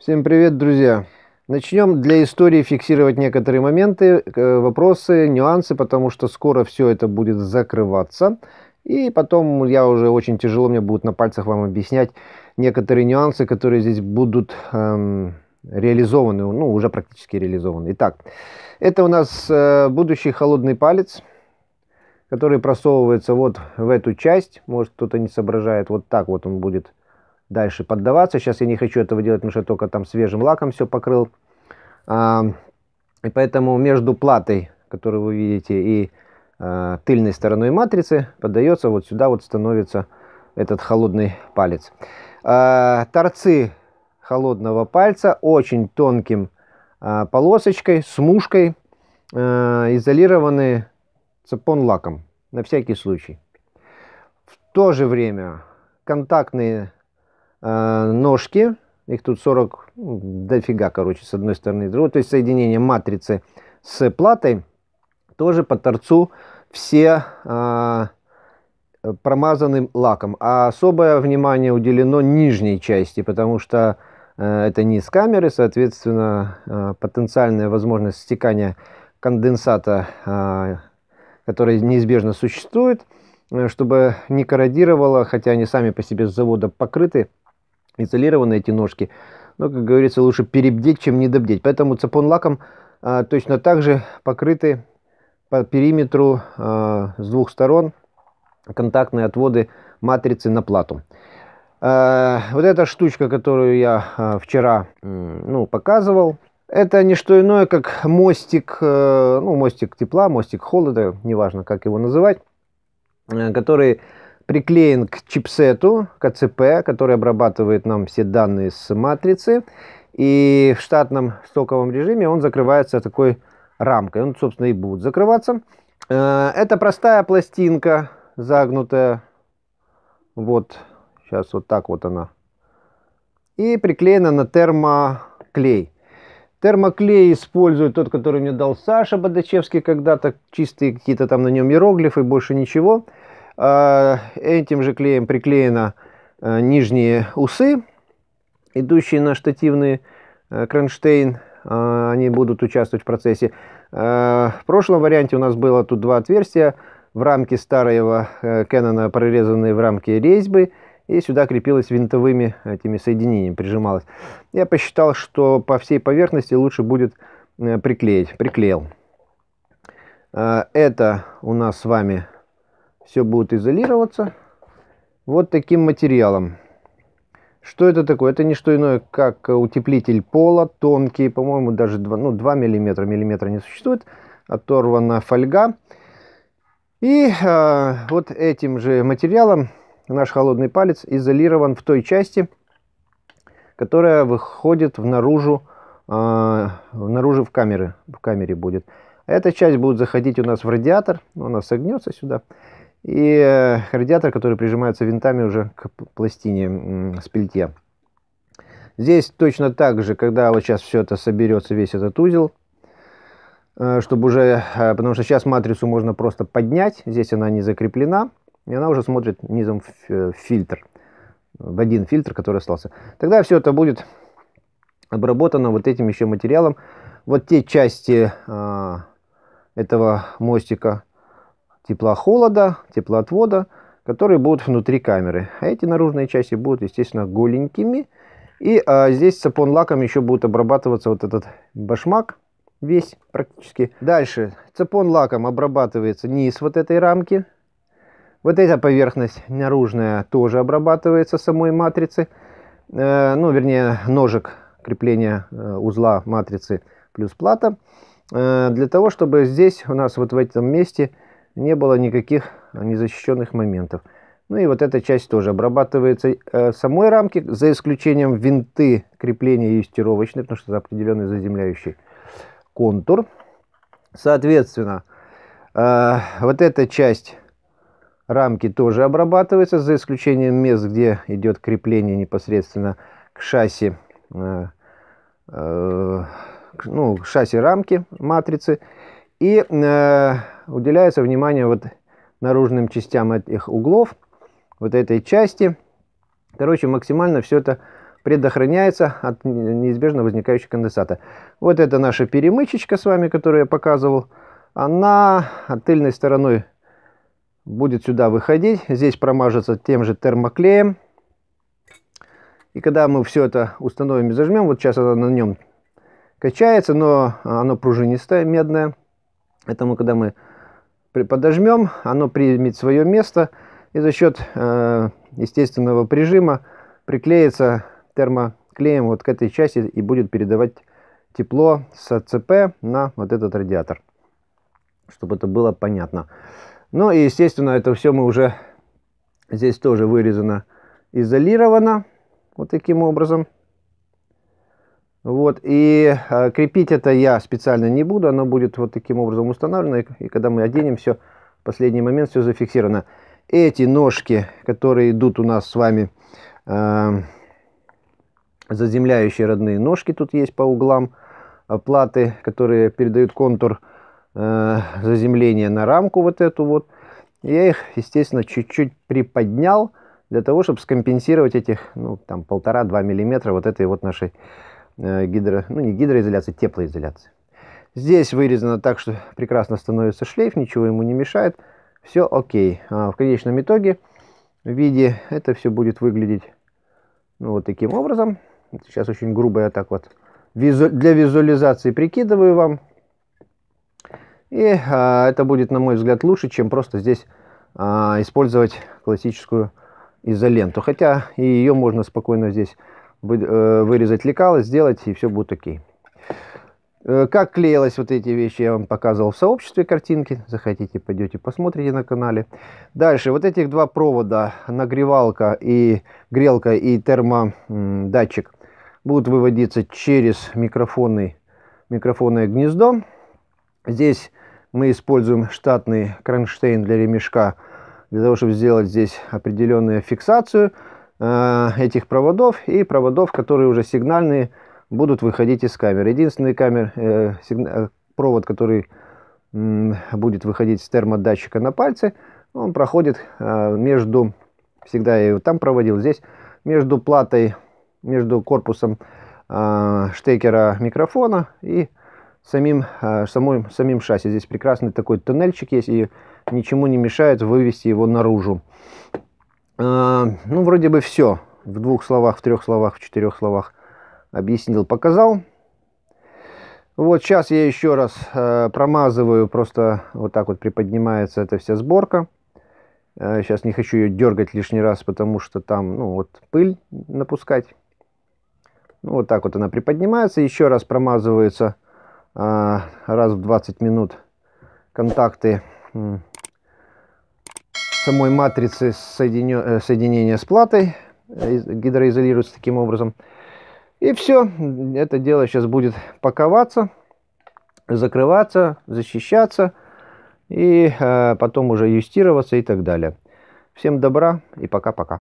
Всем привет, друзья! Начнем для истории фиксировать некоторые моменты, э, вопросы, нюансы, потому что скоро все это будет закрываться. И потом я уже очень тяжело, мне будет на пальцах вам объяснять некоторые нюансы, которые здесь будут эм, реализованы, ну, уже практически реализованы. Итак, это у нас э, будущий холодный палец, который просовывается вот в эту часть. Может, кто-то не соображает, вот так вот он будет дальше поддаваться. Сейчас я не хочу этого делать, потому что только там свежим лаком все покрыл. А, и поэтому между платой, которую вы видите, и а, тыльной стороной матрицы поддается вот сюда вот становится этот холодный палец. А, торцы холодного пальца очень тонким а, полосочкой, смушкой а, изолированы цепон лаком на всякий случай. В то же время контактные Э, ножки, их тут 40, ну, дофига, короче, с одной стороны и другой, то есть соединение матрицы с платой, тоже по торцу все э, промазанным лаком. А особое внимание уделено нижней части, потому что э, это низ камеры, соответственно, э, потенциальная возможность стекания конденсата, э, который неизбежно существует, э, чтобы не корродировало, хотя они сами по себе с завода покрыты изолированы эти ножки. Но, как говорится, лучше перебдеть, чем недобдеть. Поэтому цепон лаком а, точно так же покрыты по периметру а, с двух сторон контактные отводы матрицы на плату. А, вот эта штучка, которую я а, вчера ну, показывал, это не что иное, как мостик, э, ну, мостик тепла, мостик холода, неважно, как его называть, э, который приклеен к чипсету КЦП, который обрабатывает нам все данные с матрицы. И в штатном стоковом режиме он закрывается такой рамкой. Он, собственно, и будет закрываться. Э, это простая пластинка, загнутая. Вот, сейчас вот так вот она. И приклеена на термоклей. Термоклей использую тот, который мне дал Саша Бодачевский когда-то. Чистые какие-то там на нем иероглифы, больше Ничего. А, этим же клеем приклеены а, нижние усы, идущие на штативный а, кронштейн. Они будут участвовать в процессе. В прошлом варианте у нас было тут два отверстия. В рамке старого Кэнона прорезанные в рамке резьбы. И сюда крепилась винтовыми этими соединениями, прижималась. Я посчитал, что по всей поверхности лучше будет э, приклеить. Приклеил. Это у нас с вами все будет изолироваться вот таким материалом. Что это такое? Это не что иное, как утеплитель пола, тонкий, по-моему, даже 2, ну, 2 миллиметра, миллиметра не существует, оторвана фольга. И э, вот этим же материалом наш холодный палец изолирован в той части, которая выходит в наружу, э, наружу в камеры, в камере будет. Эта часть будет заходить у нас в радиатор, она согнется сюда и э, радиатор, который прижимается винтами уже к пластине с пельте. Здесь точно так же, когда вот сейчас все это соберется, весь этот узел, э, чтобы уже, э, потому что сейчас матрицу можно просто поднять, здесь она не закреплена, и она уже смотрит низом в фильтр, в один фильтр, который остался. Тогда все это будет обработано вот этим еще материалом. Вот те части этого мостика, тепла-холода, теплоотвода, которые будут внутри камеры. А эти наружные части будут, естественно, голенькими. И а, здесь сапон лаком еще будет обрабатываться вот этот башмак весь практически. Дальше цепон лаком обрабатывается низ вот этой рамки. Вот эта поверхность наружная тоже обрабатывается самой матрицы. Э, ну, вернее, ножек крепления э, узла матрицы плюс плата. Э, для того, чтобы здесь у нас вот в этом месте не было никаких э, незащищенных моментов. Ну и вот эта часть тоже обрабатывается э, самой рамки, за исключением винты крепления и юстировочной, потому что это определенный заземляющий контур. Соответственно, э, вот эта часть рамки тоже обрабатывается, за исключением мест, где идет крепление непосредственно к шасси, ну, к шасси рамки матрицы. И уделяется внимание вот наружным частям этих углов, вот этой части. Короче, максимально все это предохраняется от неизбежно возникающего конденсата. Вот это наша перемычечка с вами, которую я показывал. Она тыльной стороной будет сюда выходить. Здесь промажется тем же термоклеем. И когда мы все это установим и зажмем, вот сейчас она на нем качается, но оно пружинистое, медное. Поэтому, когда мы подожмем, оно примет свое место, и за счет э, естественного прижима приклеится термоклеем вот к этой части и будет передавать тепло с ЦП на вот этот радиатор, чтобы это было понятно. Ну и естественно это все мы уже здесь тоже вырезано, изолировано вот таким образом. Вот, и э, крепить это я специально не буду, оно будет вот таким образом установлено, и, и когда мы оденем все, в последний момент все зафиксировано. Эти ножки, которые идут у нас с вами, э, заземляющие родные ножки тут есть по углам, э, платы, которые передают контур э, заземления на рамку вот эту вот. Я их, естественно, чуть-чуть приподнял для того, чтобы скомпенсировать этих, ну, там, полтора-два миллиметра вот этой вот нашей Э, гидро, ну не гидроизоляции, теплоизоляции. Здесь вырезано так, что прекрасно становится шлейф, ничего ему не мешает. Все окей. А в конечном итоге в виде это все будет выглядеть ну, вот таким образом. Сейчас очень грубо я так вот визу... для визуализации прикидываю вам. И а, это будет, на мой взгляд, лучше, чем просто здесь а, использовать классическую изоленту. Хотя и ее можно спокойно здесь Э, вырезать лекало, сделать, и все будет окей. Э, как клеилась вот эти вещи, я вам показывал в сообществе картинки. Захотите, пойдете, посмотрите на канале. Дальше, вот этих два провода, нагревалка и грелка и термодатчик, будут выводиться через микрофонный, микрофонное гнездо. Здесь мы используем штатный кронштейн для ремешка, для того, чтобы сделать здесь определенную фиксацию – Э, этих проводов и проводов, которые уже сигнальные, будут выходить из камер. Единственный камер, э, э провод, который э, будет выходить с термодатчика на пальцы, он проходит э, между, всегда я его там проводил, здесь, между платой, между корпусом э, штекера микрофона и самим, э, самой, самим шасси. Здесь прекрасный такой тоннельчик есть и ничему не мешает вывести его наружу. А, ну, вроде бы все. В двух словах, в трех словах, в четырех словах объяснил, показал. Вот сейчас я еще раз э, промазываю, просто вот так вот приподнимается эта вся сборка. Э, сейчас не хочу ее дергать лишний раз, потому что там, ну вот, пыль напускать. Ну, вот так вот она приподнимается, еще раз промазывается э, раз в 20 минут контакты самой матрицы соединен... Э, соединения с платой э, гидроизолируется таким образом. И все, это дело сейчас будет паковаться, закрываться, защищаться и э, потом уже юстироваться и так далее. Всем добра и пока-пока.